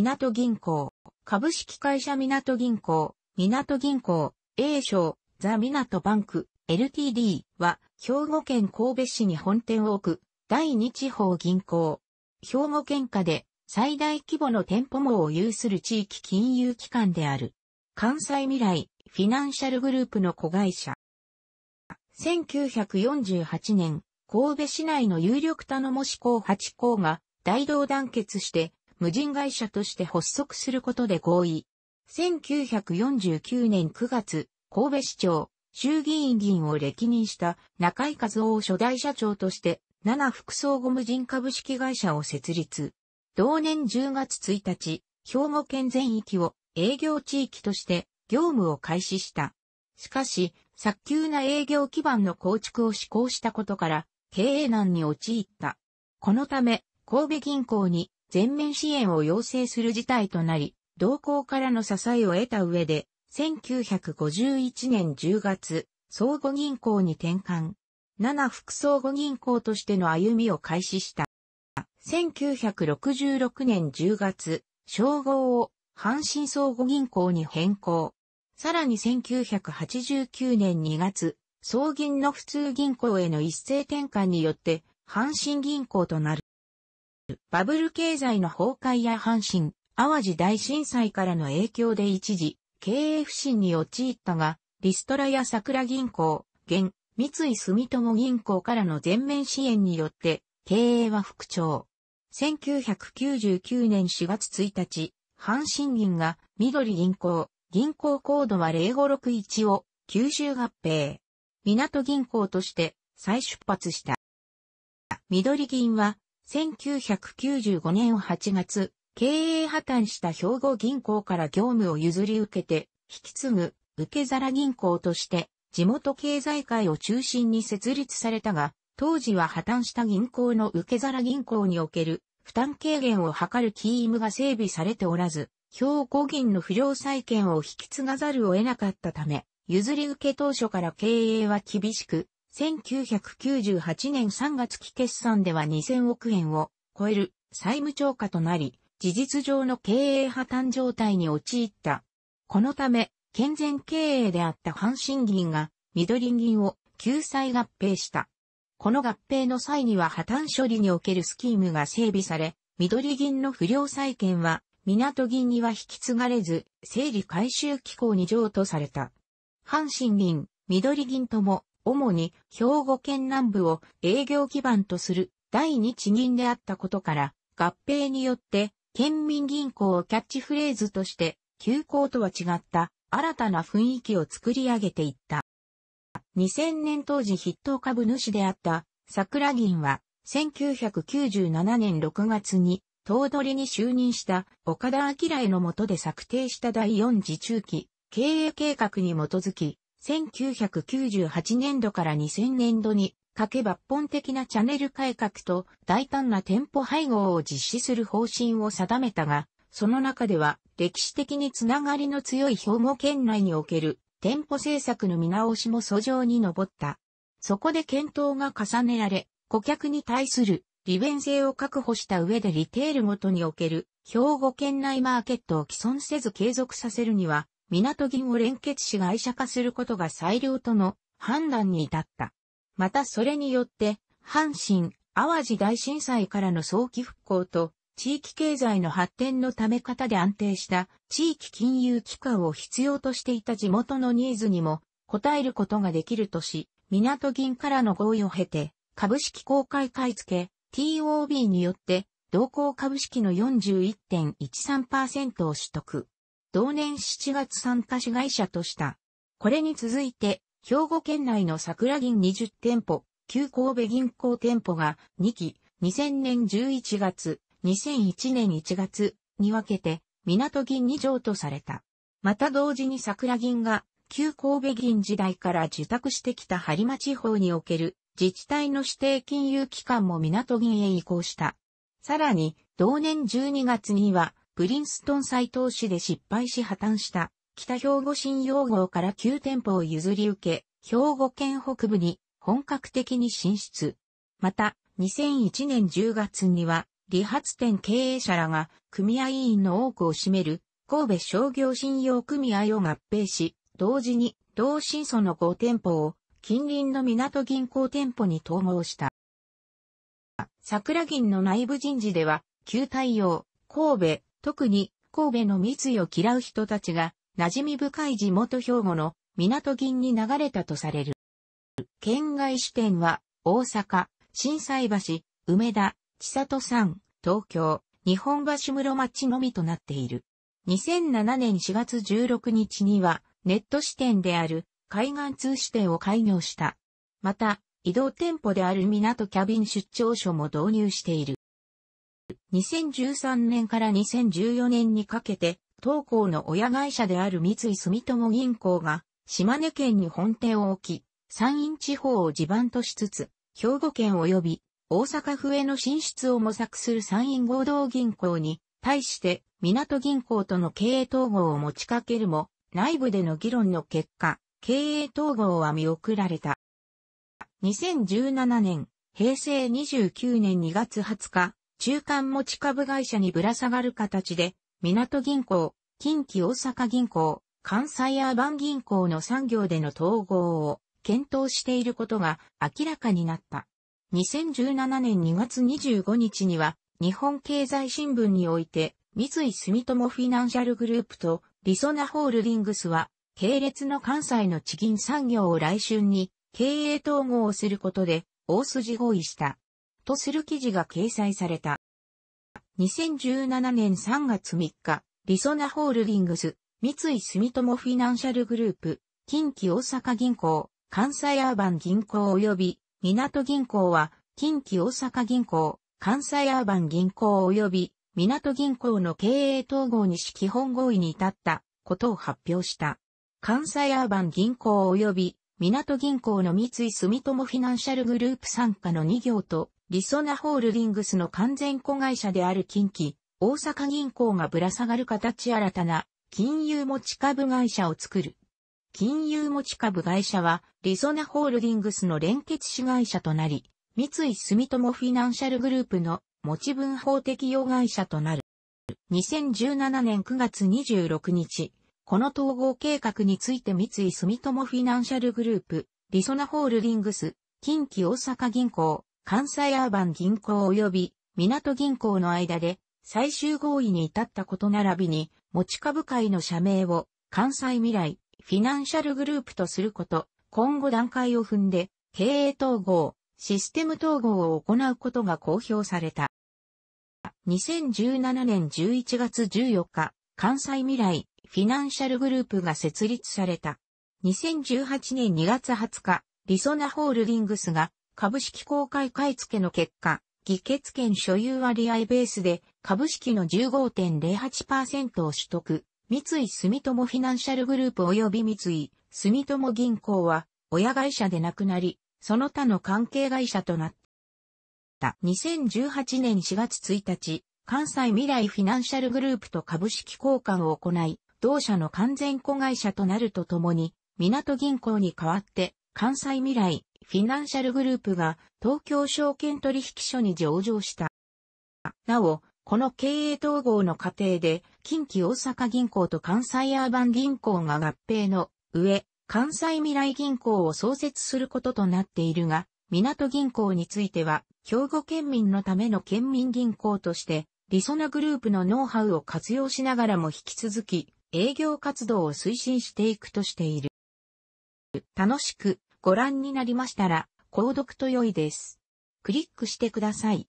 港銀行、株式会社港銀行、港銀行、A 賞、ザ・港バンク、LTD は、兵庫県神戸市に本店を置く、第二地方銀行。兵庫県下で、最大規模の店舗網を有する地域金融機関である。関西未来、フィナンシャルグループの子会社。1948年、神戸市内の有力頼もし校8校が大同団結して無人会社として発足することで合意。1949年9月、神戸市長、衆議院議員を歴任した中井和夫を初代社長として、7副総合無人株式会社を設立。同年10月1日、兵庫県全域を営業地域として業務を開始した。しかし、早急な営業基盤の構築を施行したことから、経営難に陥った。このため、神戸銀行に全面支援を要請する事態となり、同行からの支えを得た上で、1951年10月、相互銀行に転換。7副相互銀行としての歩みを開始した。1966年10月、称号を阪神相互銀行に変更。さらに1989年2月、総銀の普通銀行への一斉転換によって、阪神銀行となる。バブル経済の崩壊や阪神、淡路大震災からの影響で一時、経営不振に陥ったが、リストラや桜銀行、現、三井住友銀行からの全面支援によって、経営は復調。1999年4月1日、阪神銀が緑銀行、銀行コードは0561を吸収合併。港銀行として再出発した。緑銀は1995年8月、経営破綻した兵庫銀行から業務を譲り受けて、引き継ぐ、受け皿銀行として、地元経済界を中心に設立されたが、当時は破綻した銀行の受け皿銀行における負担軽減を図るキームが整備されておらず、兵庫銀の不良債権を引き継がざるを得なかったため、譲り受け当初から経営は厳しく、1998年3月期決算では2000億円を超える債務超過となり、事実上の経営破綻状態に陥った。このため、健全経営であった阪神銀が、緑銀を救済合併した。この合併の際には破綻処理におけるスキームが整備され、緑銀の不良債権は、港銀には引き継がれず、整理回収機構に譲渡された。阪神銀、緑銀とも、主に兵庫県南部を営業基盤とする第二地銀であったことから、合併によって県民銀行をキャッチフレーズとして、休校とは違った新たな雰囲気を作り上げていった。2000年当時筆頭株主であった桜銀は、1997年6月に、頭取に就任した岡田明への下で策定した第4次中期経営計画に基づき、1998年度から2000年度にかけ抜本的なチャンネル改革と大胆な店舗配合を実施する方針を定めたが、その中では歴史的につながりの強い兵庫県内における店舗政策の見直しも訴状に上った。そこで検討が重ねられ、顧客に対する利便性を確保した上でリテールごとにおける兵庫県内マーケットを既存せず継続させるには港銀を連結し外社化することが最良との判断に至った。またそれによって、阪神、淡路大震災からの早期復興と、地域経済の発展のため方で安定した地域金融機関を必要としていた地元のニーズにも応えることができるとし、港銀からの合意を経て、株式公開買付、TOB によって、同行株式の41.13%を取得。同年7月参加子会社とした。これに続いて、兵庫県内の桜銀20店舗、旧神戸銀行店舗が2期、2000年11月、2001年1月に分けて、港銀2条とされた。また同時に桜銀が、旧神戸銀時代から受託してきた播磨地方における自治体の指定金融機関も港銀へ移行した。さらに、同年12月には、プリンストン再投資で失敗し破綻した北兵庫信用号から9店舗を譲り受け、兵庫県北部に本格的に進出。また、2001年10月には、理髪店経営者らが組合員の多くを占める神戸商業信用組合を合併し、同時に同新素の5店舗を近隣の港銀行店舗に統合した。桜銀の内部人事では、旧対応、神戸、特に神戸の密を嫌う人たちが馴染み深い地元兵庫の港銀に流れたとされる。県外支店は大阪、震災橋、梅田、千里山、東京、日本橋室町のみとなっている。2007年4月16日にはネット支店である海岸通支店を開業した。また、移動店舗である港キャビン出張所も導入している。2013年から2014年にかけて、東高の親会社である三井住友銀行が、島根県に本店を置き、山陰地方を地盤としつつ、兵庫県及び大阪府への進出を模索する山陰合同銀行に、対して港銀行との経営統合を持ちかけるも、内部での議論の結果、経営統合は見送られた。2017年、平成29年2月20日、中間持ち株会社にぶら下がる形で、港銀行、近畿大阪銀行、関西アーバン銀行の産業での統合を検討していることが明らかになった。2017年2月25日には、日本経済新聞において、三井住友フィナンシャルグループとリソナホールディングスは、系列の関西の地銀産業を来春に経営統合をすることで、大筋合意した。とする記事が掲載された。2017年3月3日、リソナホールディングス、三井住友フィナンシャルグループ、近畿大阪銀行、関西アーバン銀行及び、港銀行は、近畿大阪銀行、関西アーバン銀行及び、港銀行の経営統合にし基本合意に至ったことを発表した。関西アーバン銀行及び港銀行の三井住友フィナンシャルグループ傘下の2行と、りそなホールディングスの完全子会社である近畿、大阪銀行がぶら下がる形新たな、金融持ち株会社を作る。金融持ち株会社は、りそなホールディングスの連結子会社となり、三井住友フィナンシャルグループの持ち分法適用会社となる。2017年9月26日、この統合計画について三井住友フィナンシャルグループ、リソナホールディングス、近畿大阪銀行、関西アーバン銀行及び港銀行の間で最終合意に至ったこと並びに持ち株会の社名を関西未来フィナンシャルグループとすること、今後段階を踏んで経営統合、システム統合を行うことが公表された。2017年11月14日、関西未来フィナンシャルグループが設立された。2018年2月20日、リソナホールディングスが株式公開買付の結果、議決権所有割合ベースで株式の15.08%を取得。三井住友フィナンシャルグループ及び三井住友銀行は親会社でなくなり、その他の関係会社となった。2018年4月1日、関西未来フィナンシャルグループと株式交換を行い、同社の完全子会社となるとともに、港銀行に代わって、関西未来、フィナンシャルグループが東京証券取引所に上場した。なお、この経営統合の過程で、近畿大阪銀行と関西アーバン銀行が合併の上、関西未来銀行を創設することとなっているが、港銀行については、兵庫県民のための県民銀行として、リソなグループのノウハウを活用しながらも引き続き、営業活動を推進していくとしている。楽しくご覧になりましたら、購読と良いです。クリックしてください。